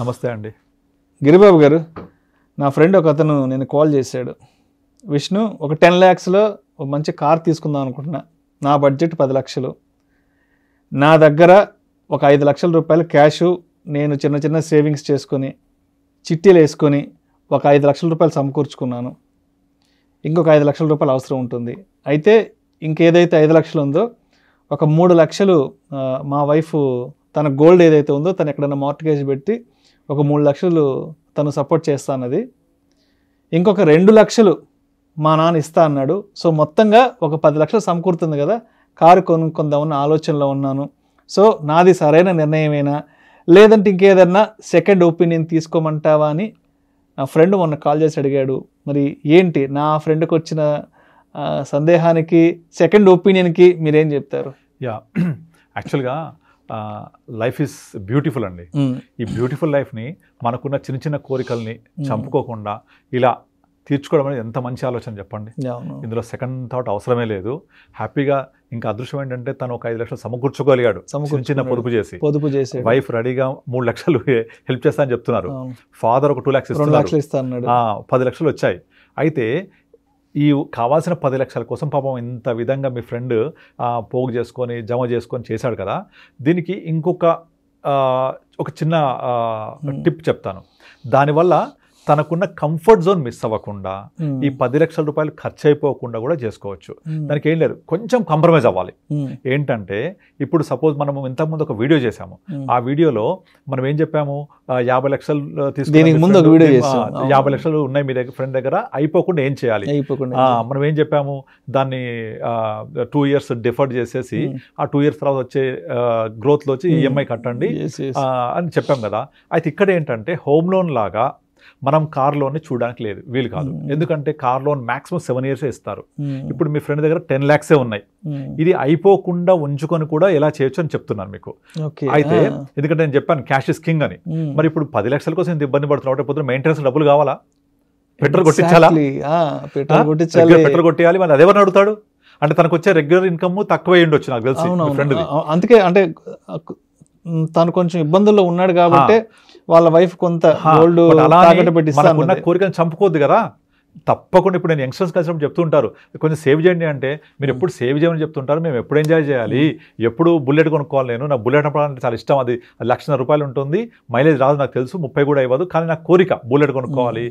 నమస్తే అండి గిరిబాబు గారు నా ఫ్రెండ్ ఒక అతను నేను కాల్ చేశాడు విష్ణు ఒక టెన్ ల్యాక్స్లో ఒక మంచి కార్ తీసుకుందాం అనుకుంటున్నా నా బడ్జెట్ పది లక్షలు నా దగ్గర ఒక ఐదు లక్షల రూపాయలు క్యాషు నేను చిన్న చిన్న సేవింగ్స్ చేసుకొని చిట్టీలు వేసుకొని ఒక ఐదు లక్షల రూపాయలు సమకూర్చుకున్నాను ఇంకొక ఐదు లక్షల రూపాయలు అవసరం ఉంటుంది అయితే ఇంకేదైతే ఐదు లక్షలు ఉందో ఒక మూడు లక్షలు మా వైఫ్ తన గోల్డ్ ఏదైతే ఉందో తను ఎక్కడైనా మార్టిగేజ్ పెట్టి ఒక మూడు లక్షలు తను సపోర్ట్ చేస్తా అన్నది ఇంకొక రెండు లక్షలు మా నాన్న ఇస్తా అన్నాడు సో మొత్తంగా ఒక పది లక్షలు సమకూరుతుంది కదా కారు కొనుక్కుందామన్న ఆలోచనలో ఉన్నాను సో నాది సరైన నిర్ణయమేనా లేదంటే ఇంకేదన్నా సెకండ్ ఒపీనియన్ తీసుకోమంటావా అని నా ఫ్రెండ్ మొన్న కాల్ చేసి అడిగాడు మరి ఏంటి నా ఫ్రెండ్కి వచ్చిన సందేహానికి సెకండ్ ఒపీనియన్కి మీరేం చెప్తారు యా యాక్చువల్గా లైఫ్ ఇస్ బ్యూటిఫుల్ అండి ఈ బ్యూటిఫుల్ లైఫ్ని మనకున్న చిన్న చిన్న కోరికల్ని చంపుకోకుండా ఇలా తీర్చుకోవడం అనేది ఎంత మంచి ఆలోచన చెప్పండి ఇందులో సెకండ్ థాట్ అవసరమే లేదు హ్యాపీగా ఇంకా అదృష్టం ఏంటంటే తను ఒక ఐదు లక్షలు సమకూర్చుకోగలిగాడు చిన్న పొదుపు చేసి పొదుపు చేసి వైఫ్ రెడీగా మూడు లక్షలు హెల్ప్ చేస్తా అని చెప్తున్నారు ఫాదర్ ఒక టూ లాక్స్ ఇస్తాను పది లక్షలు వచ్చాయి అయితే ఈ కావాల్సిన పది లక్షల కోసం పాపం ఇంత విధంగా మీ ఫ్రెండ్ పోగు చేసుకొని జమ చేసుకొని చేశాడు కదా దీనికి ఇంకొక ఒక చిన్న టిప్ చెప్తాను దానివల్ల తనకున్న కంఫర్ట్ జోన్ మిస్ అవ్వకుండా ఈ పది లక్షల రూపాయలు ఖర్చు అయిపోకుండా కూడా చేసుకోవచ్చు దానికి ఏం లేదు కొంచెం కాంప్రమైజ్ అవ్వాలి ఏంటంటే ఇప్పుడు సపోజ్ మనం ఇంతకుముందు ఒక వీడియో చేసాము ఆ వీడియోలో మనం ఏం చెప్పాము యాభై లక్షలు తీసుకుని యాభై లక్షలు ఉన్నాయి మీ దగ్గర ఫ్రెండ్ దగ్గర అయిపోకుండా ఏం చేయాలి మనం ఏం చెప్పాము దాన్ని టూ ఇయర్స్ డిఫర్డ్ చేసేసి ఆ టూ ఇయర్స్ తర్వాత వచ్చే గ్రోత్లో వచ్చి ఈఎంఐ కట్టండి అని చెప్పాం కదా అయితే ఇక్కడ ఏంటంటే హోమ్ లోన్ లాగా మనం కార్ లోన్ని చూడడానికి లేదు వీలు కాదు ఎందుకంటే car loan maximum seven years ఇస్తారు ఇప్పుడు మీ ఫ్రెండ్ దగ్గర టెన్ ల్యాక్సే ఉన్నాయి ఇది అయిపోకుండా ఉంచుకొని కూడా ఎలా చేయొచ్చు అని చెప్తున్నాను మీకు అయితే ఎందుకంటే నేను చెప్పాను క్యాష్ ఇస్ కింగ్ అని మరి ఇప్పుడు పది లక్షల కోసం ఇంత ఇబ్బంది పడుతున్నావు పొద్దున మెయింటెనెన్స్ డబ్బులు కావాలా పెట్రోల్ కొట్టించాలా పెట్రోల్ కొట్టేయాలి మరి అదేమని అడుగుతాడు అంటే తనకు వచ్చే రెగ్యులర్ ఇన్కమ్ తక్కువ ఉండొచ్చు నాకు తెలిసి అందుకే అంటే తను కొంచెం ఇబ్బందుల్లో ఉన్నాడు కాబట్టి వాళ్ళ వైఫ్ కొంత గోల్డ్ ఉన్న కోరికను చంపుకోద్దు కదా తప్పకుండా ఇప్పుడు నేను యంగ్స్టర్స్ కలిసినప్పుడు చెప్తుంటారు కొంచెం సేవ్ చేయండి అంటే మీరు ఎప్పుడు సేవ్ చేయమని చెప్తుంటారు మేము ఎప్పుడు ఎంజాయ్ చేయాలి ఎప్పుడు బుల్లెట్ కొనుక్కోవాలి నేను నా బుల్లెట్ అంటే చాలా ఇష్టం అది లక్ష రూపాయలు ఉంటుంది మైలేజ్ రాదు నాకు తెలుసు ముప్పై కూడా ఇవ్వదు కానీ నా కోరిక బుల్లెట్ కొనుక్కోవాలి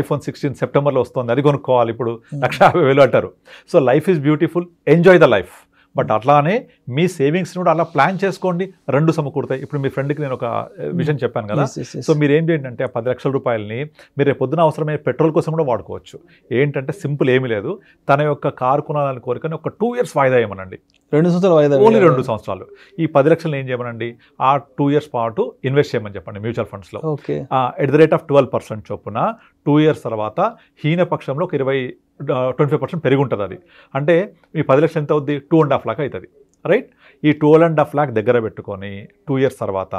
ఐఫోన్ సిక్స్టీన్ సెప్టెంబర్లో వస్తుంది అది కొనుక్కోవాలి ఇప్పుడు లక్ష యాభై వేలు అంటారు so life is beautiful enjoy the life but అట్లానే మీ సేవింగ్స్ని కూడా అలా ప్లాన్ చేసుకోండి రెండు సమకూడతాయి ఇప్పుడు మీ ఫ్రెండ్కి నేను ఒక hmm. విషయం చెప్పాను కదా సో మీరు ఏం చేయండి అంటే పది లక్షల రూపాయలని మీరు రేపు పొద్దున అవసరమైన పెట్రోల్ కోసం కూడా వాడుకోవచ్చు ఏంటంటే సింపుల్ ఏమీ లేదు తన యొక్క కారు కొనాలని కోరికని ఒక టూ ఇయర్స్ వాయిదా ఏమనండి రెండు సంవత్సరాలు వాయిదా ఓన్లీ రెండు సంవత్సరాలు ఈ పది లక్షలు ఏం చేయమనండి ఆ టూ ఇయర్స్ పాటు ఇన్వెస్ట్ చేయమని చెప్పండి మ్యూచువల్ ఫండ్స్లో at the rate of twelve percent చొప్పున టూ ఇయర్స్ తర్వాత హీన పక్షంలో ఒక ఇరవై ట్వంటీ ఫైవ్ పర్సెంట్ పెరిగి ఉంటుంది అది అంటే మీ పది లక్షలు ఎంత అవుద్ది టూ అండ్ హాఫ్ లాక్ అవుతుంది రైట్ ఈ టూ అండ్ హాఫ్ ల్యాక్ దగ్గర పెట్టుకొని టూ ఇయర్స్ తర్వాత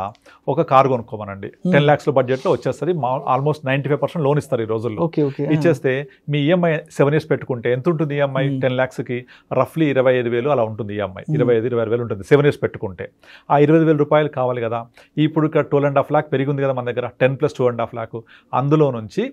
ఒక కార్ కొనుక్కోమనండి టెన్ hmm. ల్యాక్స్ బడ్జెట్లో వచ్చేస్తుంది మా almost ninety five percent loan ఇస్తారు ఈ రోజుల్లో hmm. ఇచ్చేస్తే మీ ఈఎంఐ సెవెన్ ఇయర్స్ పెట్టుకుంటే ఎంత ఉంటుంది ఈఎంఐ టెన్ ల్యాక్స్కి రఫ్లీ ఇరవై ఐదు వేలు అలా ఉంటుంది ఈఎంఐ e hmm. ఇరవై ఐదు ఇరవై వేలు ఉంటుంది సెవెన్ ఇయర్స్ పెట్టుకుంటే ఆ ఇరవై వేల రూపాయలు కావాలి కదా ఇప్పుడు ఇక్కడ టూ అండ్ హాఫ్ ల్యాక్ పెరిగింది కదా మన దగ్గర ten plus two and half lakh అందులో నుంచి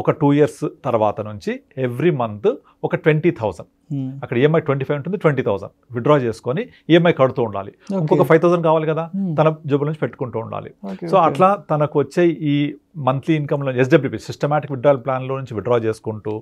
ఒక టూ ఇయర్స్ తర్వాత నుంచి ఎవ్రీ మంత్ ఒక ట్వంటీ థౌసండ్ hmm. అక్కడ ఈఎంఐ e ట్వంటీ ఫైవ్ ఉంటుంది ట్వంటీ థౌసండ్ విత్డ్రా చేసుకొని ఈఎంఐ e కడుతూ ఉండాలి ఇంకొక ఫైవ్ థౌసండ్ కావాలి కదా hmm. తన జబ్బుల నుంచి పెట్టుకుంటూ ఉండాలి సో అట్లా తనకు వచ్చే ఈ మంత్లీ ఇన్కమ్లో ఎస్డబ్ల్యూపీ సిస్టమాటిక్ విత్డ్రాల్ ప్లాన్లో నుంచి విత్డ్రా చేసుకుంటూ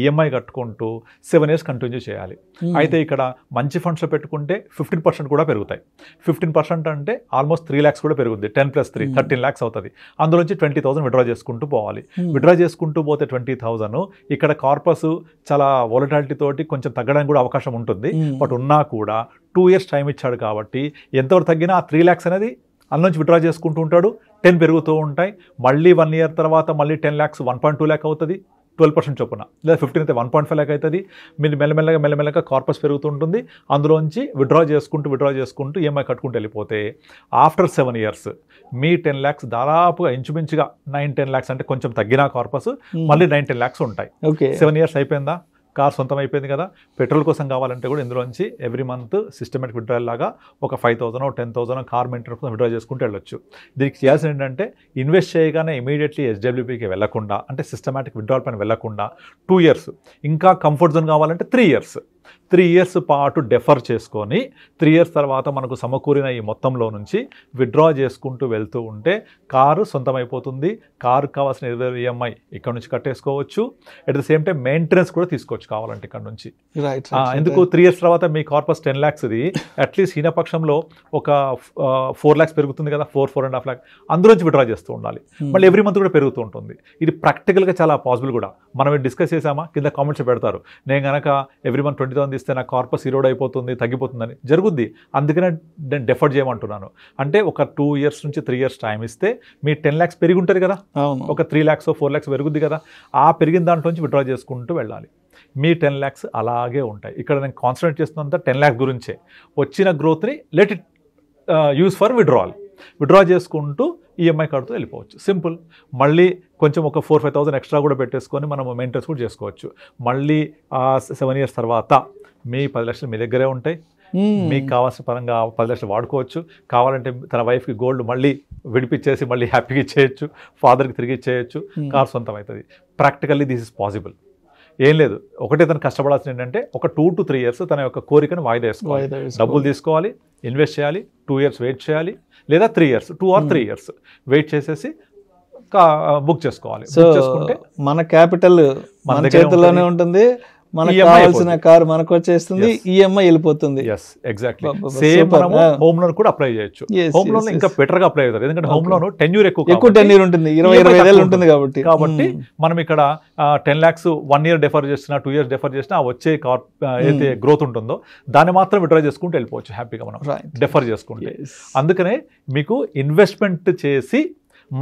ఈఎంఐ e కట్టుకుంటూ సెవెన్ ఇయర్స్ కంటిన్యూ చేయాలి hmm. అయితే ఇక్కడ మంచి ఫండ్స్లో పెట్టుకుంటే ఫిఫ్టీన్ పర్సెంట్ కూడా పెరుగుతాయి ఫిఫ్టీన్ పర్సెంట్ అంటే ఆల్మోస్ట్ త్రీ ల్యాక్స్ కూడా పెరుగుతుంది ten plus three thirteen lakhs అవుతుంది అందులోంచి ట్వంటీ థౌసండ్ విత్డ్రా చేసుకుంటూ పోవాలి విత్డ్రా చేసుకుంటూ పోతే ట్వంటీ థౌసండ్ ఇక్కడ కార్పస్ చాలా వోలటాలిటీ తోటి కొంచెం తగ్గడానికి కూడా అవకాశం ఉంటుంది hmm. బట్ ఉన్నా కూడా టూ ఇయర్స్ టైం ఇచ్చాడు కాబట్టి ఎంతవరకు తగ్గినా ఆ త్రీ ల్యాక్స్ అనేది అందులోంచి విత్డ్రా చేసుకుంటూ ఉంటాడు టెన్ పెరుగుతూ ఉంటాయి మళ్ళీ వన్ ఇయర్ తర్వాత మళ్ళీ ten lakhs one point two lakh అవుతుంది ట్వెల్వ్ పర్సెంట్ చొప్పున లేదా ఫిఫ్టీన్ అయితే వన్ పాయింట్ ఫైవ్ ల్యాక్ అవుతుంది మీరు మెల్లమెల్లగా మెల్లమెల్లగా కార్పస్ పెరుగుతుంటుంది అందులోంచి విత్డ్రా చేసుకుంటూ విత్డ్రా చేసుకుంటూ ఈఎంఐ e కట్టుకుంటూ వెళ్ళిపోతే ఆఫ్టర్ సెవెన్ ఇయర్స్ మీ టెన్ ల్యాక్స్ దాదాపుగా ఇంచుమించుగా నైన్ టెన్ ల్యాక్స్ అంటే కొంచెం తగ్గిన కార్పస్ hmm. మళ్ళీ నైన్ టెన్ ల్యాక్స్ ఉంటాయి ఓకే సెవెన్ ఇయర్స్ అయిపోయిందా కార్ సొంతం అయిపోయింది కదా పెట్రోల్ కోసం కావాలంటే కూడా ఇందులోంచి ఎవ్రీ మంత్ సిస్టమేటిక్ విడ్రాయల్ లాగా ఒక five thousand ten thousand car maintenance కోసం విడ్రా చేసుకుంటూ వెళ్ళొచ్చు దీనికి చేయాల్సిన ఏంటంటే ఇన్వెస్ట్ చేయగానే ఇమీడియట్లీ ఎస్డబ్ల్యూపీకి వెళ్లకుండా అంటే సిస్టమేటిక్ విడ్రాల్ పైన వెళ్లకుండా టూ ఇయర్స్ ఇంకా కంఫర్ట్ జోన్ కావాలంటే త్రీ ఇయర్స్ త్రీ ఇయర్స్ పాటు డెఫర్ చేసుకొని త్రీ ఇయర్స్ తర్వాత మనకు సమకూరిన ఈ మొత్తంలో నుంచి విత్డ్రా చేసుకుంటూ వెళ్తూ ఉంటే కారు సొంతమైపోతుంది కారు కావాల్సిన ఈఎంఐ e ఇక్కడ నుంచి కట్టేసుకోవచ్చు at the same time maintenance కూడా తీసుకోవచ్చు కావాలంటే ఇక్కడ నుంచి ఎందుకు త్రీ ఇయర్స్ తర్వాత మీ కార్పస్ టెన్ ల్యాక్స్ది అట్లీస్ట్ హీనపక్షంలో ఒక ఫోర్ ల్యాక్స్ పెరుగుతుంది కదా four four and half lakh అందులో నుంచి విత్డ్రా చేస్తూ ఉండాలి hmm. మళ్ళీ ఎవ్రీ మంత్ కూడా పెరుగుతూ ఉంటుంది ఇది ప్రాక్టికల్గా చాలా పాసిబుల్ కూడా మనం డిస్కస్ చేసామా కింద కామెంట్స్ పెడతారు నేను కనుక ఎవ్రీ మంత్ ట్వంటీ థౌసండ్ ఇస్తే నా కార్పస్ ఇరోడ్ అయిపోతుంది తగ్గిపోతుందని జరుగుద్ది అందుకనే నేను డెఫర్ చేయమంటున్నాను అంటే ఒక టూ ఇయర్స్ నుంచి త్రీ ఇయర్స్ టైం ఇస్తే మీ టెన్ ల్యాక్స్ పెరిగి ఉంటుంది కదా ఒక త్రీ ల్యాక్స్ ఫోర్ ల్యాక్స్ పెరుగుద్ది కదా ఆ పెరిగిన దాంట్లోంచి విత్డ్రా చేసుకుంటూ వెళ్ళాలి మీ టెన్ ల్యాక్స్ అలాగే ఉంటాయి ఇక్కడ నేను కాన్సన్ట్రేట్ చేస్తున్నంత టెన్ ల్యాక్స్ గురించే వచ్చిన గ్రోత్ని let it use for withdrawal withdraw చేసుకుంటూ ఈఎంఐ e కార్డుతో వెళ్ళిపోవచ్చు సింపుల్ మళ్ళీ కొంచెం ఒక ఫోర్ ఫైవ్ థౌసండ్ ఎక్స్ట్రా కూడా పెట్టేసుకొని మనం మెయింటెన్స్ కూడా చేసుకోవచ్చు మళ్ళీ సెవెన్ ఇయర్స్ తర్వాత మీ పది లక్షలు మీ దగ్గరే ఉంటాయి hmm. మీకు కావాల్సిన పరంగా పది లక్షలు వాడుకోవచ్చు కావాలంటే తన వైఫ్కి గోల్డ్ మళ్ళీ విడిపించేసి మళ్ళీ హ్యాపీగా ఇచ్చేయచ్చు ఫాదర్కి తిరిగి ఇచ్చేయచ్చు hmm. కార్ సొంతం అవుతుంది ప్రాక్టికల్లీ దిస్ ఇస్ పాసిబుల్ ఏం లేదు ఒకటే తను కష్టపడాల్సింది ఏంటంటే ఒక టూ టు త్రీ ఇయర్స్ తన యొక్క కోరికను వాయిదా వేసుకోవాలి డబ్బులు తీసుకోవాలి ఇన్వెస్ట్ చేయాలి టూ ఇయర్స్ వెయిట్ చేయాలి లేదా three years two or three hmm. Years wait చేసేసి బుక్ చేసుకోవాలి సో చేసుకుంటే మన క్యాపిటల్ మన చేతుల్లోనే ఉంటుంది మనకు e కావాల్సిన కార్ మనకు వచ్చేస్తుంది ఈఎంఐ e వెళ్ళిపోతుంది ఎస్ ఎగ్జాక్ట్లీ సేమ్ మనము హోమ్ లోన్ కూడా అప్లై చేయొచ్చు హోమ్ లోన్ ఇంకా బెటర్ గా అప్లై అవుతారు ఎందుకంటే హోమ్ లోన్ టెన్యూర్ ఎక్కువ ఎక్కువ టెన్యూర్ ఉంటుంది ఇరవై e ఇరవై ఏళ్ళు ఉంటుంది కాబట్టి కాబట్టి hmm. మనం ఇక్కడ ten lakhs one year defer చేసినా టూ ఇయర్స్ డెఫర్ చేసినా వచ్చే కార్ అయితే గ్రోత్ ఉంటుందో దాన్ని మాత్రం విడ్రా చేసుకుంటూ వెళ్ళిపోవచ్చు హ్యాపీగా మనం డెఫర్ చేసుకుంటే అందుకనే మీకు ఇన్వెస్ట్మెంట్ చేసి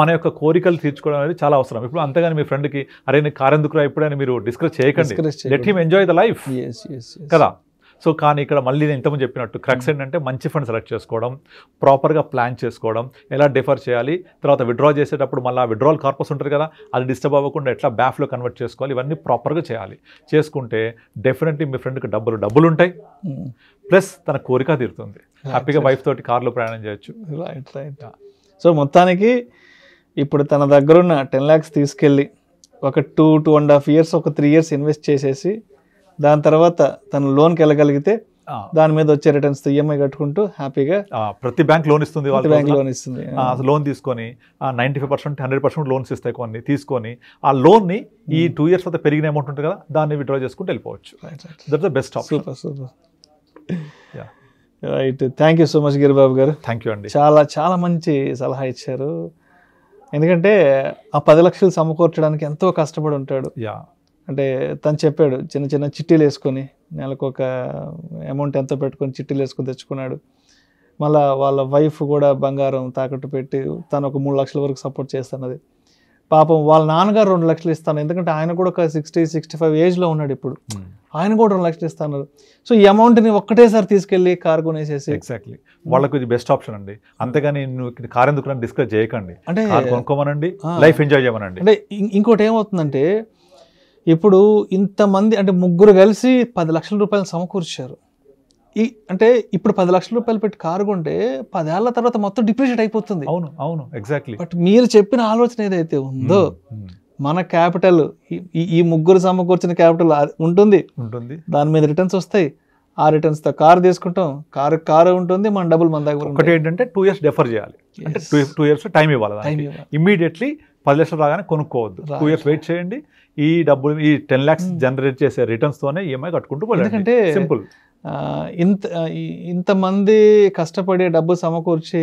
మన యొక్క కోరికలు తీర్చుకోవడం అనేది చాలా అవసరం ఇప్పుడు అంతగాని మీ ఫ్రెండ్కి అరే నీకు ఎందుకు ఇప్పుడని మీరు డిస్కస్ చేయకండి let him enjoy the life కదా సో కానీ ఇక్కడ మళ్ళీ నేను ఇంతకుముందు చెప్పినట్టు క్రక్స్ hmm. ఏంటంటే మంచి ఫండ్ సెలెక్ట్ చేసుకోవడం ప్రాపర్గా ప్లాన్ చేసుకోవడం ఎలా డిఫర్ చేయాలి తర్వాత విడ్రా చేసేటప్పుడు మళ్ళీ విడ్రాల్ కార్పస్ ఉంటుంది కదా అది డిస్టర్బ్ అవ్వకుండా ఎట్లా బ్యాఫ్లో కన్వర్ట్ చేసుకోవాలి ఇవన్నీ ప్రాపర్గా చేయాలి చేసుకుంటే డెఫినెట్లీ మీ ఫ్రెండ్కి డబ్బులు డబ్బులు ఉంటాయి ప్లస్ hmm. తన కోరిక తీరుతుంది హ్యాపీగా వైఫ్ తోటి కార్లో ప్రయాణం చేయొచ్చు సో మొత్తానికి ఇప్పుడు తన దగ్గరున్న టెన్ ల్యాక్స్ తీసుకెళ్ళి ఒక two two and half years ఒక త్రీ ఇయర్స్ ఇన్వెస్ట్ చేసేసి దాని తర్వాత తను లోన్కి వెళ్ళగలిగితే దాని మీద వచ్చే రిటర్న్స్ ఈఎంఐ e కట్టుకుంటూ హ్యాపీగా ప్రతి బ్యాంక్ లోన్ ఇస్తుంది వాళ్ళ బ్యాంక్ లోన్ ఇస్తుంది లోన్ తీసుకొని ninety five percent hundred percent loans ఇస్తాయి కొన్ని తీసుకొని ఆ లోన్ని ఈ hmm. టూ ఇయర్స్ తర్వాత పెరిగిన అమౌంట్ ఉంటుంది కదా దాన్ని విత్డ్రా చేసుకుంటూ వెళ్ళిపోవచ్చు that the best option super super right thank you so much Giribabu garu thank you అండి చాలా చాలా మంచి సలహా ఇచ్చారు ఎందుకంటే ఆ పది లక్షలు సమకూర్చడానికి ఎంతో కష్టపడి ఉంటాడు యా అంటే తను చెప్పాడు చిన్న చిన్న చిట్టీలు వేసుకొని నెలకు ఒక అమౌంట్ ఎంతో పెట్టుకొని చిట్టీలు వేసుకొని తెచ్చుకున్నాడు మళ్ళీ వాళ్ళ వైఫ్ కూడా బంగారం తాకట్టు పెట్టి తను ఒక మూడు లక్షల వరకు సపోర్ట్ చేస్తున్నది పాపం వాళ్ళ నాన్నగారు రెండు లక్షలు ఇస్తాను ఎందుకంటే ఆయన కూడా ఒక సిక్స్టీ సిక్స్టీ ఫైవ్ ఏజ్లో ఉన్నాడు ఇప్పుడు hmm. ఆయన కూడా రెండు లక్షలు ఇస్తాను సో ఈ అమౌంట్ని ఒక్కటేసారి తీసుకెళ్ళి కార్ కొనేసేసి ఎగ్జాక్ట్లీ వాళ్ళకు ఇది బెస్ట్ ఆప్షన్ అండి hmm. అంతేగాని నువ్వు కార్ ఎందుకు డిస్కస్ చేయకండి అంటే కొనుక్కోమనండి లైఫ్ ఎంజాయ్ చేయమనండి అంటే ఇంకోటి ఏమవుతుందంటే ఇప్పుడు ఇంతమంది అంటే ముగ్గురు కలిసి పది లక్షల రూపాయలు సమకూర్చారు ఈ అంటే ఇప్పుడు పది లక్షల రూపాయలు పెట్టి కారు కొంటే పదేళ్ల తర్వాత మొత్తం డిప్రిషియేట్ అయిపోతుంది అవును అవును ఎగ్జాక్ట్లీ బట్ మీరు చెప్పిన ఆలోచన ఏదైతే ఉందో మన క్యాపిటల్ ఈ ముగ్గురు సమకూర్చిన క్యాపిటల్ ఉంటుంది ఉంటుంది దాని మీద రిటర్న్స్ వస్తాయి ఆ రిటర్న్స్ తో కారు తీసుకుంటాం కారు కారు ఉంటుంది మన డబ్బులు మన దగ్గర ఒకటి ఏంటంటే టూ ఇయర్స్ డెఫర్ చేయాలి అంటే టూ టూ ఇయర్స్ టైం ఇవ్వాలి ఇమీడియట్లీ పది లక్షలు రాగానే కొనుక్కోవద్దు టూ ఇయర్స్ వెయిట్ చేయండి ఈ డబ్బులు ఈ టెన్ లాక్స్ జనరేట్ చేసే రిటర్న్స్ తోనే ఈఎంఐ e కట్టుకుంటూ పోలేదు సింపుల్ ఇంత ఇంతమంది కష్టపడి డబ్బు సమకూర్చి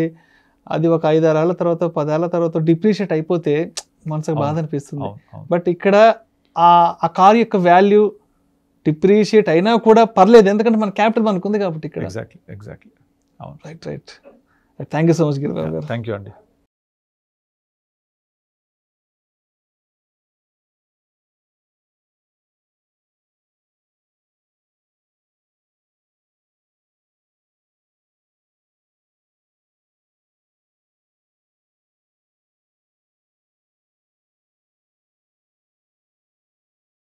అది ఒక ఐదారేళ్ల తర్వాత పదేళ్ల తర్వాత డిప్రిషియేట్ అయిపోతే మనసుకు బాధ అనిపిస్తుంది బట్ ఇక్కడ ఆ కార్ యొక్క వాల్యూ డిప్రిషియేట్ అయినా కూడా పర్లేదు ఎందుకంటే మన క్యాపిటల్ మనకు ఉంది కాబట్టి ఇక్కడ ఎగ్జాక్ట్లీ ఎగ్జాక్ట్లీ అవును right right thank you so much Giribabu garu thank you అండి